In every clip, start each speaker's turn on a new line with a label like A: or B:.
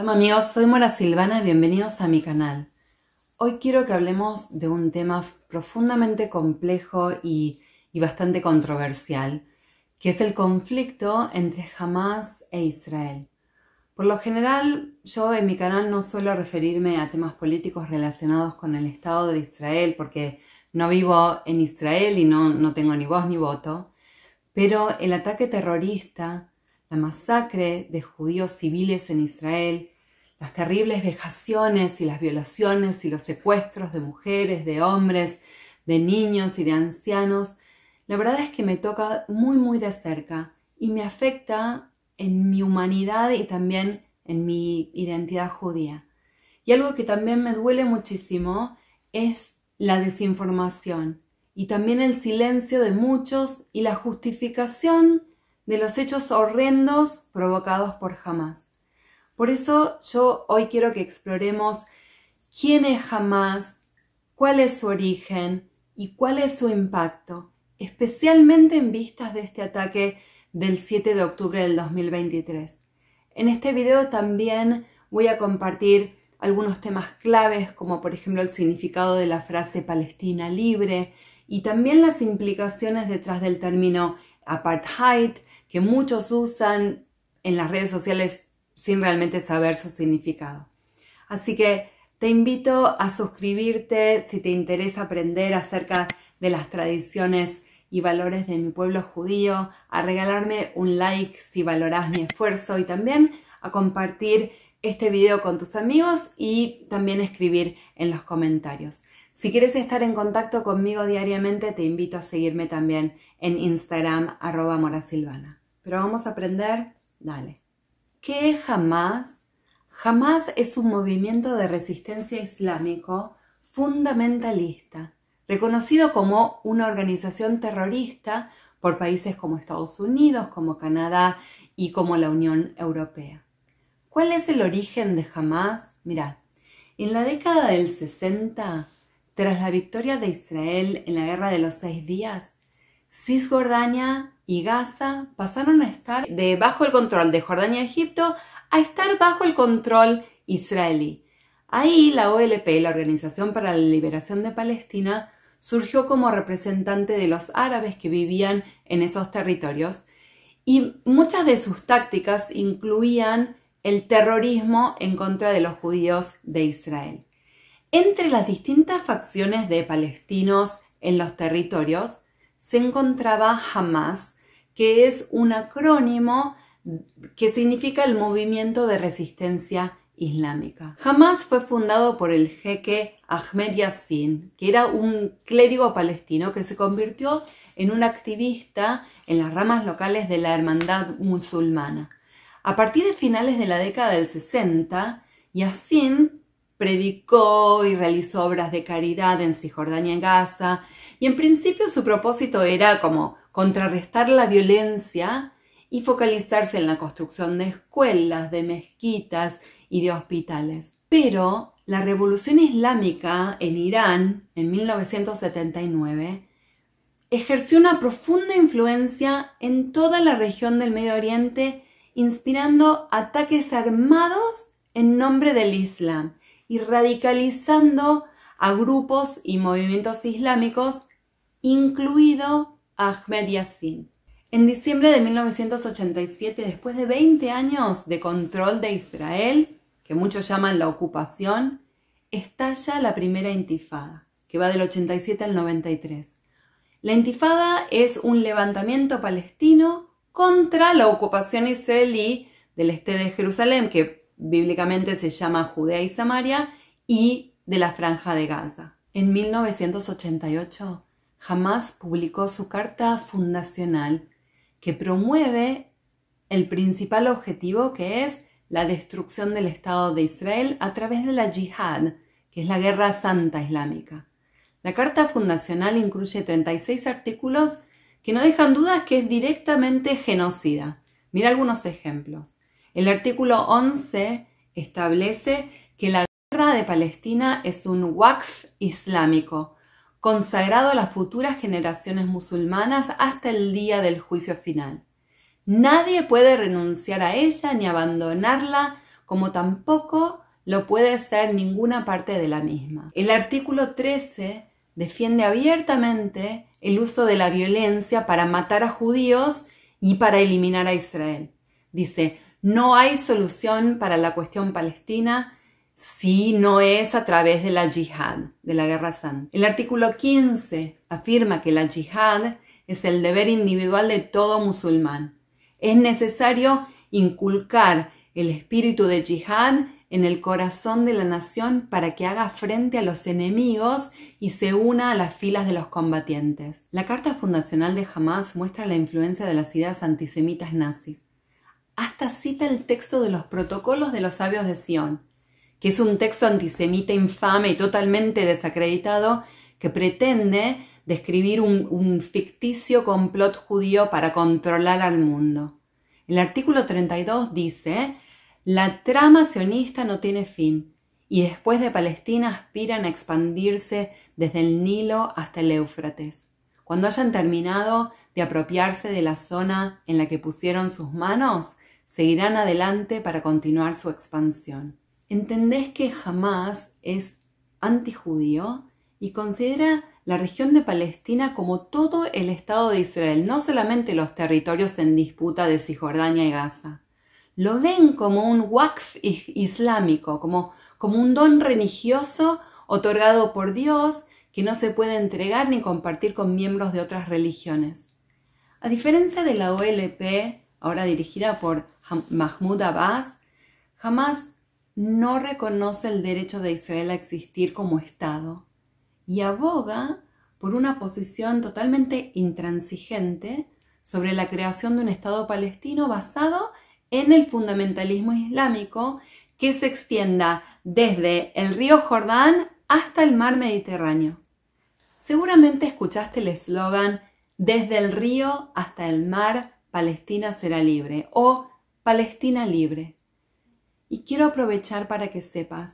A: Hola amigos, soy Mora Silvana y bienvenidos a mi canal. Hoy quiero que hablemos de un tema profundamente complejo y, bastante controversial, que es el conflicto entre Hamas e Israel. Por lo general, yo en mi canal no suelo referirme a temas políticos relacionados con el Estado de Israel porque no vivo en Israel y no, no tengo ni voz ni voto, pero el ataque terrorista la masacre de judíos civiles en Israel, las terribles vejaciones y las violaciones y los secuestros de mujeres, de hombres, de niños y de ancianos, la verdad es que me toca muy muy de cerca y me afecta en mi humanidad y también en mi identidad judía. Y algo que también me duele muchísimo es la desinformación y también el silencio de muchos y la justificación de los hechos horrendos provocados por Hamas. Por eso yo hoy quiero que exploremos quién es Hamas, cuál es su origen y cuál es su impacto, especialmente en vistas de este ataque del 7 de octubre del 2023. En este video también voy a compartir algunos temas claves como por ejemplo el significado de la frase Palestina libre y también las implicaciones detrás del término apartheid que muchos usan en las redes sociales sin realmente saber su significado. Así que te invito a suscribirte si te interesa aprender acerca de las tradiciones y valores de mi pueblo judío, a regalarme un like si valoras mi esfuerzo y también a compartir este video con tus amigos y también escribir en los comentarios. Si quieres estar en contacto conmigo diariamente, te invito a seguirme también en Instagram arroba morasilvana. Pero vamos a aprender, dale. ¿Qué es jamás? Jamás es un movimiento de resistencia islámico fundamentalista, reconocido como una organización terrorista por países como Estados Unidos, como Canadá y como la Unión Europea. ¿Cuál es el origen de Hamas? Mirá, en la década del 60, tras la victoria de Israel en la Guerra de los Seis Días, Cisjordania y Gaza pasaron a estar debajo bajo el control de Jordania y Egipto a estar bajo el control israelí. Ahí la OLP, la Organización para la Liberación de Palestina, surgió como representante de los árabes que vivían en esos territorios y muchas de sus tácticas incluían el terrorismo en contra de los judíos de Israel. Entre las distintas facciones de palestinos en los territorios, se encontraba Hamas, que es un acrónimo que significa el Movimiento de Resistencia Islámica. Hamas fue fundado por el jeque Ahmed Yassin, que era un clérigo palestino que se convirtió en un activista en las ramas locales de la hermandad musulmana. A partir de finales de la década del 60, Yassin predicó y realizó obras de caridad en Cisjordania y Gaza, y en principio su propósito era como contrarrestar la violencia y focalizarse en la construcción de escuelas, de mezquitas y de hospitales. Pero la revolución islámica en Irán en 1979 ejerció una profunda influencia en toda la región del Medio Oriente, inspirando ataques armados en nombre del Islam y radicalizando a grupos y movimientos islámicos incluido Ahmed Yassin. En diciembre de 1987, después de 20 años de control de Israel, que muchos llaman la ocupación, estalla la primera intifada, que va del 87 al 93. La intifada es un levantamiento palestino contra la ocupación israelí del este de Jerusalén, que bíblicamente se llama Judea y Samaria, y de la franja de Gaza. En 1988, jamás publicó su carta fundacional, que promueve el principal objetivo que es la destrucción del Estado de Israel a través de la yihad, que es la guerra santa islámica. La carta fundacional incluye 36 artículos que no dejan dudas que es directamente genocida. Mira algunos ejemplos. El artículo 11 establece que la guerra de Palestina es un waqf islámico, consagrado a las futuras generaciones musulmanas hasta el día del juicio final. Nadie puede renunciar a ella ni abandonarla, como tampoco lo puede hacer ninguna parte de la misma. El artículo 13 defiende abiertamente el uso de la violencia para matar a judíos y para eliminar a Israel. Dice, no hay solución para la cuestión palestina si no es a través de la yihad, de la guerra santa. El artículo 15 afirma que la yihad es el deber individual de todo musulmán. Es necesario inculcar el espíritu de yihad en el corazón de la nación para que haga frente a los enemigos y se una a las filas de los combatientes. La carta fundacional de Hamas muestra la influencia de las ideas antisemitas nazis. Hasta cita el texto de los protocolos de los sabios de Sion que es un texto antisemita infame y totalmente desacreditado que pretende describir un, ficticio complot judío para controlar al mundo. El artículo 32 dice, la trama sionista no tiene fin y después de Palestina aspiran a expandirse desde el Nilo hasta el Éufrates. Cuando hayan terminado de apropiarse de la zona en la que pusieron sus manos, seguirán adelante para continuar su expansión entendés que jamás es antijudío y considera la región de Palestina como todo el Estado de Israel, no solamente los territorios en disputa de Cisjordania y Gaza. Lo ven como un waqf islámico, como, como un don religioso otorgado por Dios que no se puede entregar ni compartir con miembros de otras religiones. A diferencia de la OLP, ahora dirigida por Mahmoud Abbas, jamás no reconoce el derecho de Israel a existir como Estado y aboga por una posición totalmente intransigente sobre la creación de un Estado palestino basado en el fundamentalismo islámico que se extienda desde el río Jordán hasta el mar Mediterráneo. Seguramente escuchaste el eslogan desde el río hasta el mar, Palestina será libre o Palestina libre. Y quiero aprovechar para que sepas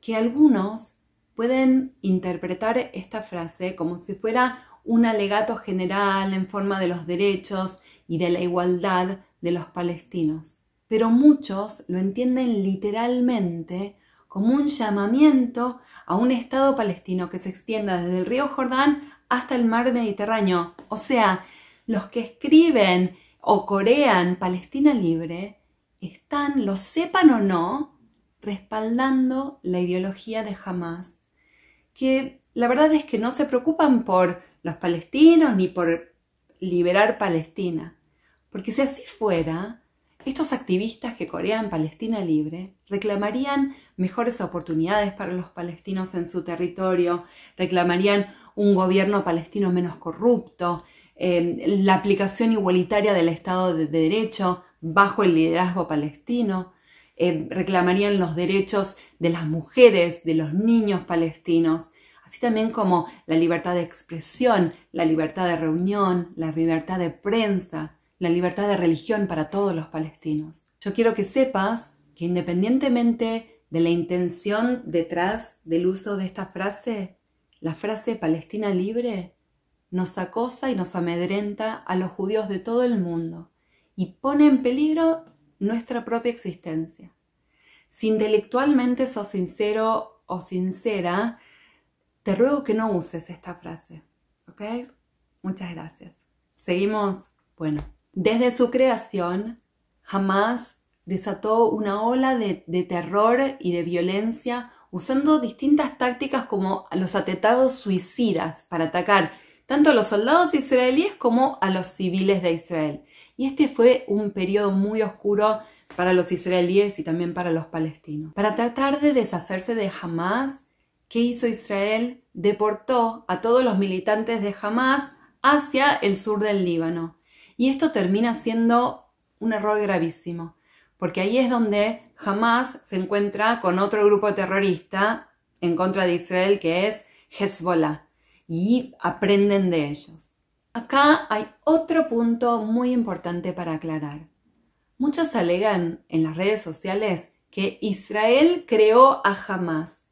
A: que algunos pueden interpretar esta frase como si fuera un alegato general en forma de los derechos y de la igualdad de los palestinos. Pero muchos lo entienden literalmente como un llamamiento a un Estado palestino que se extienda desde el río Jordán hasta el mar Mediterráneo. O sea, los que escriben o corean Palestina libre están, lo sepan o no, respaldando la ideología de Hamas, que la verdad es que no se preocupan por los palestinos ni por liberar Palestina, porque si así fuera, estos activistas que corean Palestina libre reclamarían mejores oportunidades para los palestinos en su territorio, reclamarían un gobierno palestino menos corrupto, eh, la aplicación igualitaria del Estado de Derecho, bajo el liderazgo palestino, eh, reclamarían los derechos de las mujeres, de los niños palestinos, así también como la libertad de expresión, la libertad de reunión, la libertad de prensa, la libertad de religión para todos los palestinos. Yo quiero que sepas que independientemente de la intención detrás del uso de esta frase, la frase Palestina libre nos acosa y nos amedrenta a los judíos de todo el mundo y pone en peligro nuestra propia existencia. Si intelectualmente sos sincero o sincera, te ruego que no uses esta frase. ¿Ok? Muchas gracias. Seguimos. Bueno, desde su creación, jamás desató una ola de, de terror y de violencia usando distintas tácticas como los atentados suicidas para atacar tanto a los soldados israelíes como a los civiles de Israel. Y este fue un periodo muy oscuro para los israelíes y también para los palestinos. Para tratar de deshacerse de Hamas, ¿qué hizo Israel? Deportó a todos los militantes de Hamas hacia el sur del Líbano. Y esto termina siendo un error gravísimo, porque ahí es donde Hamas se encuentra con otro grupo terrorista en contra de Israel que es Hezbollah y aprenden de ellos. Acá hay otro punto muy importante para aclarar. Muchos alegan en las redes sociales que Israel creó a Hamas.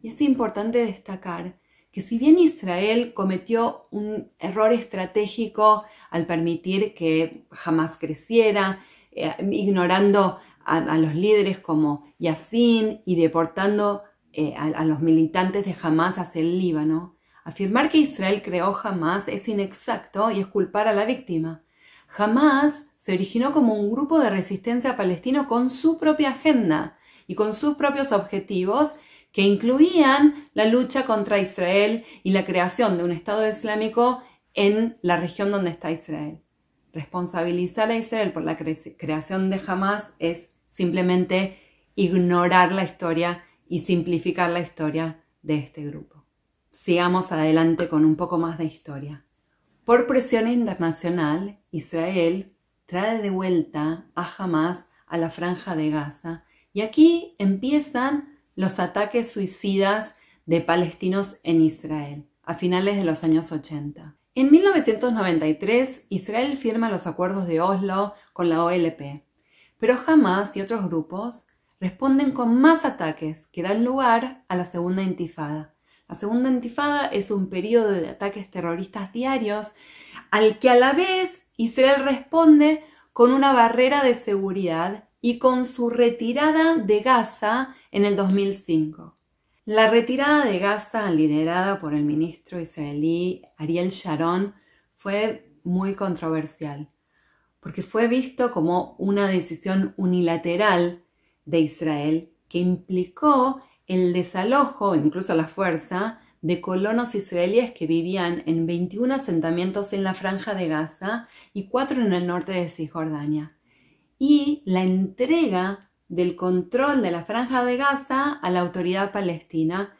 A: Y es importante destacar que si bien Israel cometió un error estratégico al permitir que Hamas creciera, eh, ignorando a, los líderes como Yassin y deportando eh, a, a los militantes de Hamas hacia el Líbano, Afirmar que Israel creó jamás es inexacto y es culpar a la víctima. Jamás se originó como un grupo de resistencia palestino con su propia agenda y con sus propios objetivos que incluían la lucha contra Israel y la creación de un Estado Islámico en la región donde está Israel. Responsabilizar a Israel por la creación de Hamas es simplemente ignorar la historia y simplificar la historia de este grupo. Sigamos adelante con un poco más de historia. Por presión internacional, Israel trae de vuelta a Hamas a la franja de Gaza y aquí empiezan los ataques suicidas de palestinos en Israel a finales de los años 80. En 1993, Israel firma los acuerdos de Oslo con la OLP, pero Hamas y otros grupos responden con más ataques que dan lugar a la segunda intifada, la segunda intifada es un periodo de ataques terroristas diarios al que a la vez Israel responde con una barrera de seguridad y con su retirada de Gaza en el 2005. La retirada de Gaza, liderada por el ministro israelí Ariel Sharon, fue muy controversial, porque fue visto como una decisión unilateral de Israel que implicó el desalojo, incluso la fuerza, de colonos israelíes que vivían en 21 asentamientos en la franja de Gaza y cuatro en el norte de Cisjordania, y la entrega del control de la franja de Gaza a la autoridad palestina,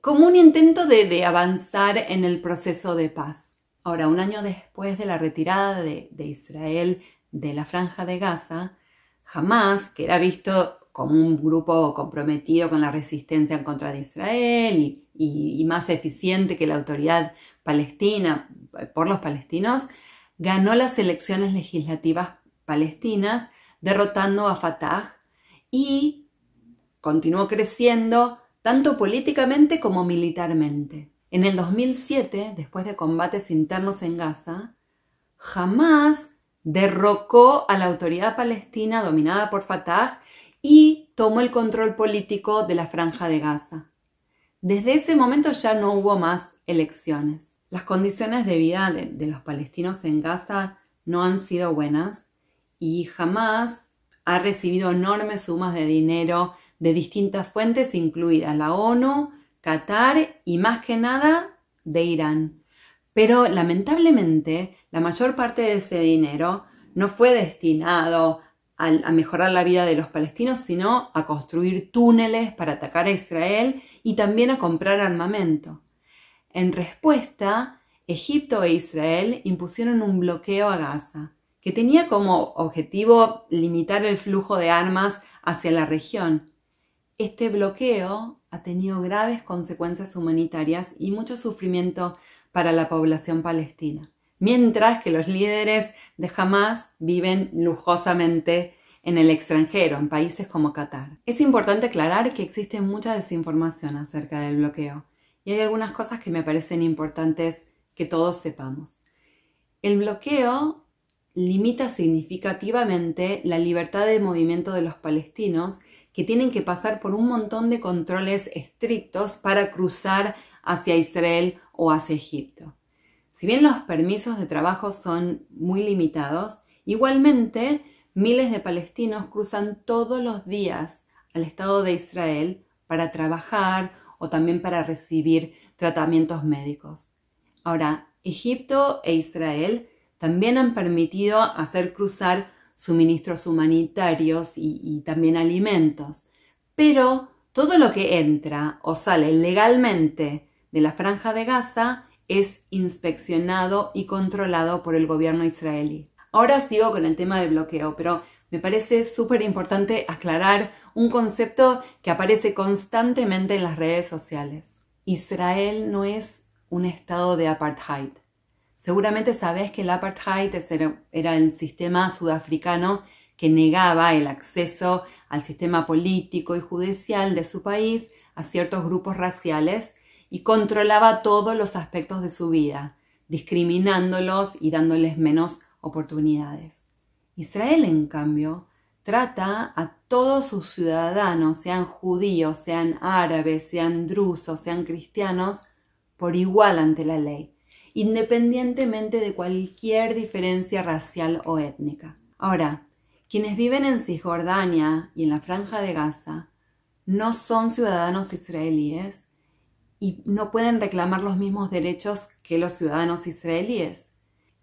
A: como un intento de, avanzar en el proceso de paz. Ahora, un año después de la retirada de, Israel de la franja de Gaza, jamás que era visto como un grupo comprometido con la resistencia en contra de Israel y, más eficiente que la autoridad palestina por los palestinos, ganó las elecciones legislativas palestinas derrotando a Fatah y continuó creciendo tanto políticamente como militarmente. En el 2007, después de combates internos en Gaza, jamás derrocó a la autoridad palestina dominada por Fatah y tomó el control político de la franja de Gaza. Desde ese momento ya no hubo más elecciones. Las condiciones de vida de, los palestinos en Gaza no han sido buenas y jamás ha recibido enormes sumas de dinero de distintas fuentes, incluida la ONU, Qatar y más que nada de Irán. Pero lamentablemente la mayor parte de ese dinero no fue destinado a, mejorar la vida de los palestinos, sino a construir túneles para atacar a Israel y también a comprar armamento. En respuesta, Egipto e Israel impusieron un bloqueo a Gaza, que tenía como objetivo limitar el flujo de armas hacia la región. Este bloqueo ha tenido graves consecuencias humanitarias y mucho sufrimiento para la población palestina mientras que los líderes de Hamas viven lujosamente en el extranjero, en países como Qatar. Es importante aclarar que existe mucha desinformación acerca del bloqueo y hay algunas cosas que me parecen importantes que todos sepamos. El bloqueo limita significativamente la libertad de movimiento de los palestinos que tienen que pasar por un montón de controles estrictos para cruzar hacia Israel o hacia Egipto. Si bien los permisos de trabajo son muy limitados, igualmente miles de palestinos cruzan todos los días al Estado de Israel para trabajar o también para recibir tratamientos médicos. Ahora, Egipto e Israel también han permitido hacer cruzar suministros humanitarios y, también alimentos. Pero todo lo que entra o sale legalmente de la franja de Gaza es inspeccionado y controlado por el gobierno israelí. Ahora sigo con el tema del bloqueo, pero me parece súper importante aclarar un concepto que aparece constantemente en las redes sociales. Israel no es un estado de apartheid. Seguramente sabes que el apartheid era el sistema sudafricano que negaba el acceso al sistema político y judicial de su país a ciertos grupos raciales y controlaba todos los aspectos de su vida, discriminándolos y dándoles menos oportunidades. Israel, en cambio, trata a todos sus ciudadanos, sean judíos, sean árabes, sean drusos, sean cristianos, por igual ante la ley, independientemente de cualquier diferencia racial o étnica. Ahora, quienes viven en Cisjordania y en la franja de Gaza no son ciudadanos israelíes y no pueden reclamar los mismos derechos que los ciudadanos israelíes.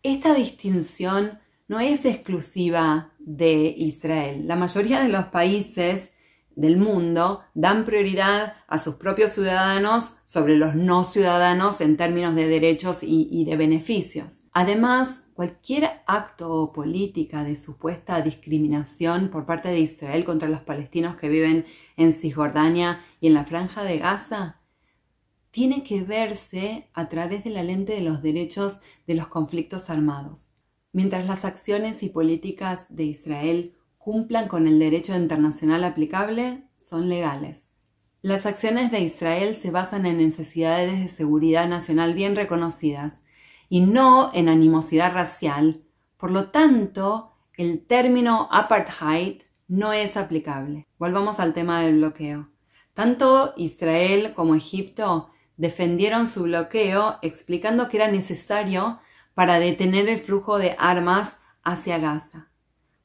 A: Esta distinción no es exclusiva de Israel. La mayoría de los países del mundo dan prioridad a sus propios ciudadanos sobre los no ciudadanos en términos de derechos y, de beneficios. Además, cualquier acto o política de supuesta discriminación por parte de Israel contra los palestinos que viven en Cisjordania y en la franja de Gaza tiene que verse a través de la lente de los derechos de los conflictos armados. Mientras las acciones y políticas de Israel cumplan con el derecho internacional aplicable, son legales. Las acciones de Israel se basan en necesidades de seguridad nacional bien reconocidas y no en animosidad racial. Por lo tanto, el término apartheid no es aplicable. Volvamos al tema del bloqueo. Tanto Israel como Egipto defendieron su bloqueo explicando que era necesario para detener el flujo de armas hacia Gaza.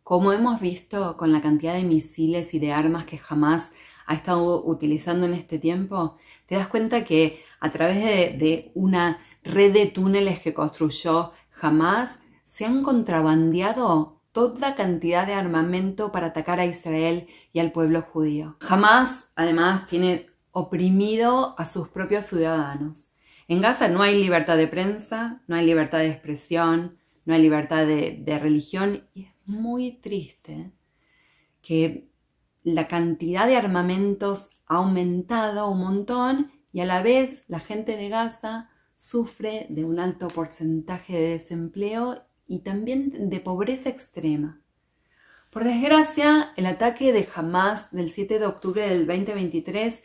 A: Como hemos visto con la cantidad de misiles y de armas que jamás ha estado utilizando en este tiempo, te das cuenta que a través de, una red de túneles que construyó jamás, se han contrabandeado toda cantidad de armamento para atacar a Israel y al pueblo judío. Jamás, además, tiene oprimido a sus propios ciudadanos. En Gaza no hay libertad de prensa, no hay libertad de expresión, no hay libertad de, religión y es muy triste que la cantidad de armamentos ha aumentado un montón y a la vez la gente de Gaza sufre de un alto porcentaje de desempleo y también de pobreza extrema. Por desgracia, el ataque de Hamas del 7 de octubre del 2023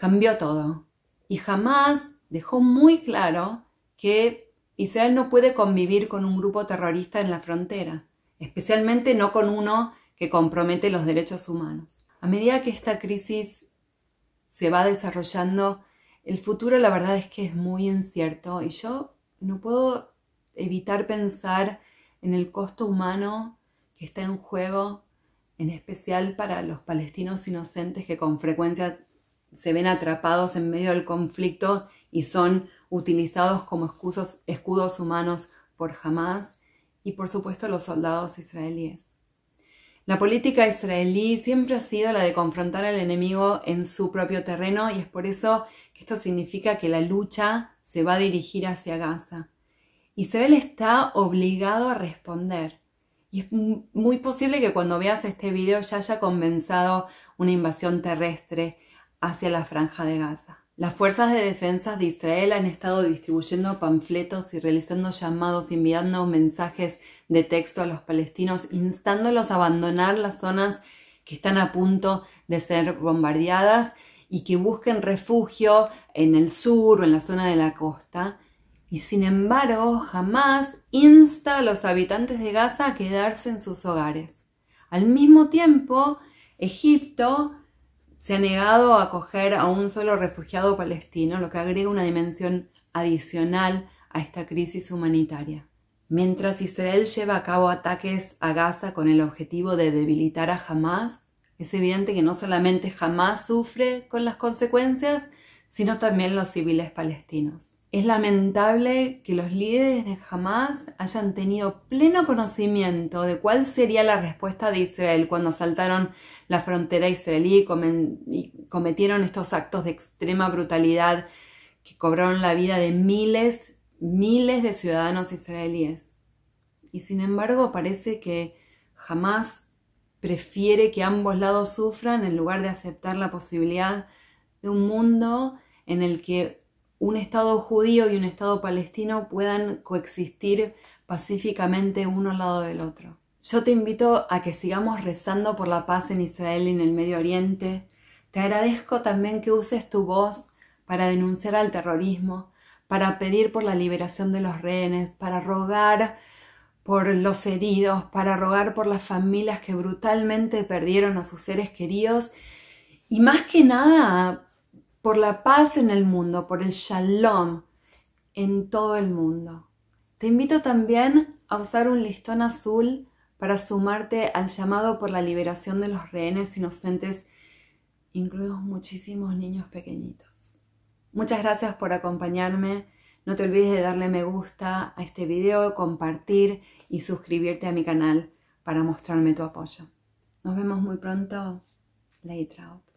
A: cambió todo y jamás dejó muy claro que Israel no puede convivir con un grupo terrorista en la frontera, especialmente no con uno que compromete los derechos humanos. A medida que esta crisis se va desarrollando, el futuro la verdad es que es muy incierto y yo no puedo evitar pensar en el costo humano que está en juego, en especial para los palestinos inocentes que con frecuencia se ven atrapados en medio del conflicto y son utilizados como escudos humanos por Hamas y por supuesto los soldados israelíes. La política israelí siempre ha sido la de confrontar al enemigo en su propio terreno y es por eso que esto significa que la lucha se va a dirigir hacia Gaza. Israel está obligado a responder y es muy posible que cuando veas este video ya haya comenzado una invasión terrestre hacia la franja de Gaza. Las fuerzas de defensa de Israel han estado distribuyendo panfletos y realizando llamados enviando mensajes de texto a los palestinos instándolos a abandonar las zonas que están a punto de ser bombardeadas y que busquen refugio en el sur o en la zona de la costa. Y sin embargo, jamás insta a los habitantes de Gaza a quedarse en sus hogares. Al mismo tiempo, Egipto se ha negado a acoger a un solo refugiado palestino, lo que agrega una dimensión adicional a esta crisis humanitaria. Mientras Israel lleva a cabo ataques a Gaza con el objetivo de debilitar a Hamas, es evidente que no solamente Hamas sufre con las consecuencias, sino también los civiles palestinos. Es lamentable que los líderes de Hamas hayan tenido pleno conocimiento de cuál sería la respuesta de Israel cuando saltaron la frontera israelí y, cometieron estos actos de extrema brutalidad que cobraron la vida de miles, miles de ciudadanos israelíes. Y sin embargo parece que Hamas prefiere que ambos lados sufran en lugar de aceptar la posibilidad de un mundo en el que un Estado judío y un Estado palestino puedan coexistir pacíficamente uno al lado del otro. Yo te invito a que sigamos rezando por la paz en Israel y en el Medio Oriente. Te agradezco también que uses tu voz para denunciar al terrorismo, para pedir por la liberación de los rehenes, para rogar por los heridos, para rogar por las familias que brutalmente perdieron a sus seres queridos y más que nada por la paz en el mundo, por el shalom en todo el mundo. Te invito también a usar un listón azul para sumarte al llamado por la liberación de los rehenes inocentes, incluidos muchísimos niños pequeñitos. Muchas gracias por acompañarme. No te olvides de darle me gusta a este video, compartir y suscribirte a mi canal para mostrarme tu apoyo. Nos vemos muy pronto. Later